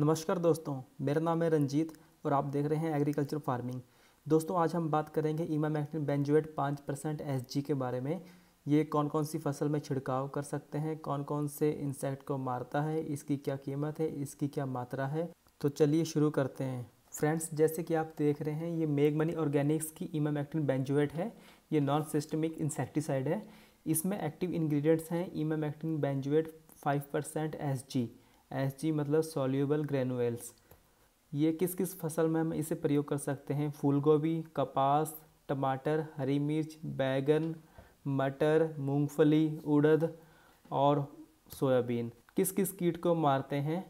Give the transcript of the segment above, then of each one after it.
नमस्कार दोस्तों मेरा नाम है रंजीत और आप देख रहे हैं एग्रीकल्चर फार्मिंग दोस्तों आज हम बात करेंगे इमामैक्टिन बेंजुएट पाँच परसेंट एस के बारे में ये कौन कौन सी फसल में छिड़काव कर सकते हैं कौन कौन से इंसेक्ट को मारता है इसकी क्या कीमत है इसकी क्या मात्रा है तो चलिए शुरू करते हैं फ्रेंड्स जैसे कि आप देख रहे हैं ये मेघमनी मनी ऑर्गेनिक्स की इमामैक्टिन बेंजुएट है ये नॉन सिस्टमिक इंसेक्टिसाइड है इसमें एक्टिव इन्ग्रीडियंट्स हैं emamectin benzoate five percent S G S G मतलब सॉल्यूबल ग्रेनुअल्स ये किस किस फसल में हम इसे प्रयोग कर सकते हैं फूलगोभी कपास टमाटर हरी मिर्च बैगन मटर मूंगफली उड़द और सोयाबीन किस किस कीट को मारते हैं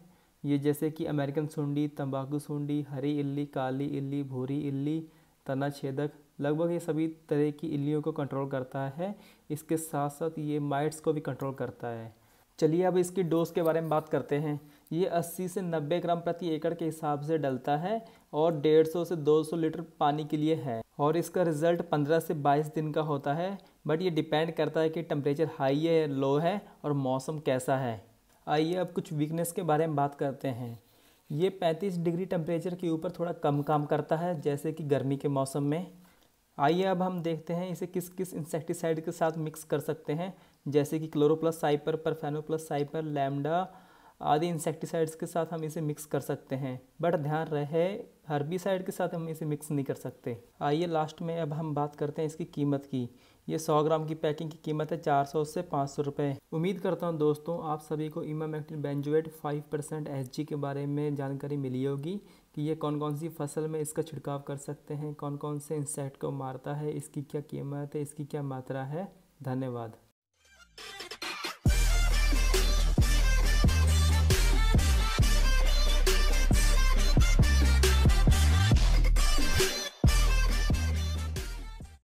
ये जैसे कि अमेरिकन सुंडी तंबाकू सुंडी हरी इल्ली काली इल्ली भूरी इल्ली तना छेदक लगभग ये सभी तरह की इल्लियों को कंट्रोल करता है इसके साथ साथ ये माइट्स को भी कंट्रोल करता है चलिए अब इसकी डोज के बारे में बात करते हैं ये 80 से 90 ग्राम प्रति एकड़ के हिसाब से डलता है और 150 से 200 लीटर पानी के लिए है और इसका रिजल्ट 15 से 22 दिन का होता है बट ये डिपेंड करता है कि टेम्परेचर हाई है लो है और मौसम कैसा है आइए अब कुछ वीकनेस के बारे में बात करते हैं ये 35 डिग्री टेम्परेचर के ऊपर थोड़ा कम काम करता है जैसे कि गर्मी के मौसम में आइए अब हम देखते हैं इसे किस किस इंसेक्टिसाइड के साथ मिक्स कर सकते हैं जैसे कि क्लोरोप्लस साइपर परफेनोप्लस साइपर लैमडा आदि इंसेक्टिसाइड्स के साथ हम इसे मिक्स कर सकते हैं बट ध्यान रहे हर्बिसाइड के साथ हम इसे मिक्स नहीं कर सकते आइए लास्ट में अब हम बात करते हैं इसकी कीमत की ये 100 ग्राम की पैकिंग की कीमत है 400 से 500 रुपये उम्मीद करता हूँ दोस्तों आप सभी को इमामेक्टिन बेंजुएट 5 परसेंट एच के बारे में जानकारी मिली होगी कि ये कौन कौन सी फसल में इसका छिड़काव कर सकते हैं कौन कौन से इंसेक्ट को मारता है इसकी क्या कीमत है इसकी क्या मात्रा है धन्यवाद